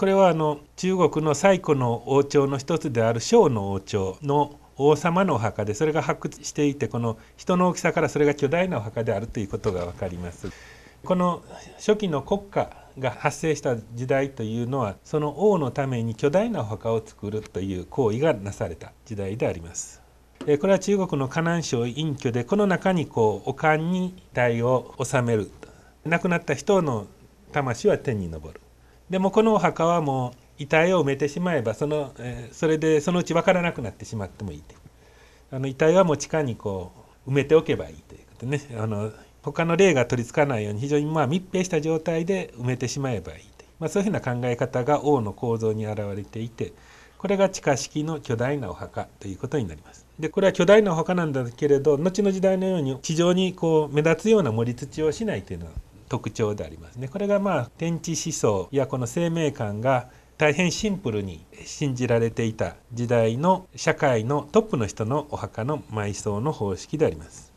これはあの中国の最古の王朝の一つである小の王朝の王様のお墓でそれが発掘していてこの人の大きさからそれが巨大なお墓であるということが分かります。この初期の国家が発生した時代というのはその王のために巨大なお墓を作るという行為がなされた時代であります。これは中国の河南省隠居でこの中にこうお棺に遺体を納める亡くなった人の魂は天に昇るでもこのお墓はもう遺体を埋めてしまえばその、えー、それでそのうち分からなくなってしまってもいいとあの遺体はもう地下にこう埋めておけばいいということねあの他の霊が取りつかないように非常にまあ密閉した状態で埋めてしまえばいいという、まあ、そういうふうな考え方が王の構造に現れていてこれが地下式の巨大なお墓ということになります。でこれは巨大なお墓なんだけれど後の時代のように地上にこう目立つような盛り土をしないというのは特徴でありますね。これがまあ天地思想やこの生命観が大変シンプルに信じられていた時代の社会のトップの人のお墓の埋葬の方式であります。